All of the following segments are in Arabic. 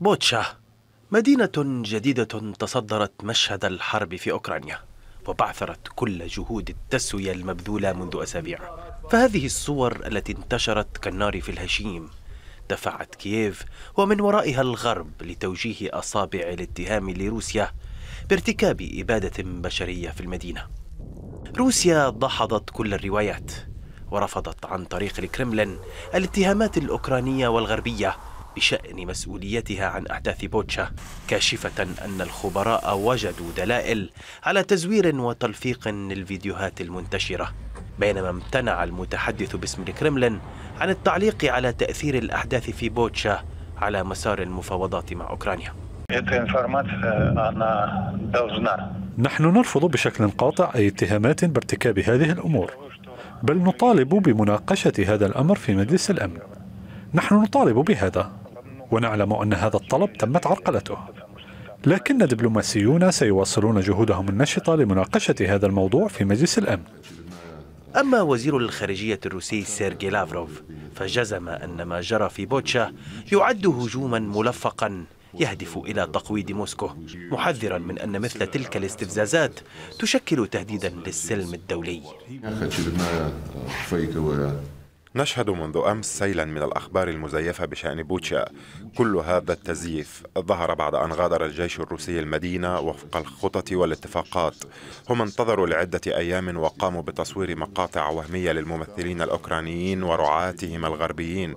بوتشا مدينة جديدة تصدرت مشهد الحرب في أوكرانيا وبعثرت كل جهود التسوية المبذولة منذ أسابيع فهذه الصور التي انتشرت كالنار في الهشيم دفعت كييف ومن ورائها الغرب لتوجيه أصابع الاتهام لروسيا بارتكاب إبادة بشرية في المدينة روسيا دحضت كل الروايات ورفضت عن طريق الكرملين الاتهامات الأوكرانية والغربية بشأن مسؤوليتها عن أحداث بوتشا كاشفة أن الخبراء وجدوا دلائل على تزوير وتلفيق للفيديوهات المنتشرة بينما امتنع المتحدث باسم الكرملين عن التعليق على تأثير الأحداث في بوتشا على مسار المفاوضات مع أوكرانيا نحن نرفض بشكل قاطع أي اتهامات بارتكاب هذه الأمور بل نطالب بمناقشة هذا الأمر في مجلس الأمن نحن نطالب بهذا ونعلم أن هذا الطلب تمت عرقلته لكن دبلوماسيون سيواصلون جهودهم النشطة لمناقشة هذا الموضوع في مجلس الأمن أما وزير الخارجية الروسي سيرجي لافروف فجزم أن ما جرى في بوتشا يعد هجوما ملفقا يهدف إلى تقويض موسكو محذرا من أن مثل تلك الاستفزازات تشكل تهديدا للسلم الدولي نشهد منذ أمس سيلا من الأخبار المزيفة بشأن بوتشا كل هذا التزييف ظهر بعد أن غادر الجيش الروسي المدينة وفق الخطط والاتفاقات هم انتظروا لعدة أيام وقاموا بتصوير مقاطع وهمية للممثلين الأوكرانيين ورعاتهم الغربيين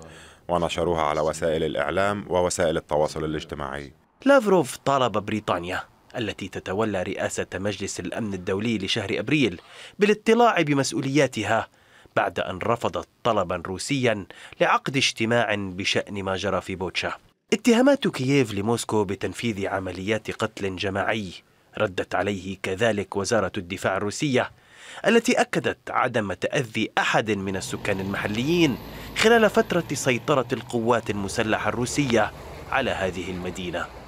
ونشروها على وسائل الإعلام ووسائل التواصل الاجتماعي لافروف طالب بريطانيا التي تتولى رئاسة مجلس الأمن الدولي لشهر أبريل بالاطلاع بمسؤولياتها بعد أن رفضت طلبا روسيا لعقد اجتماع بشأن ما جرى في بوتشا اتهامات كييف لموسكو بتنفيذ عمليات قتل جماعي ردت عليه كذلك وزارة الدفاع الروسية التي أكدت عدم تأذي أحد من السكان المحليين خلال فترة سيطرة القوات المسلحة الروسية على هذه المدينة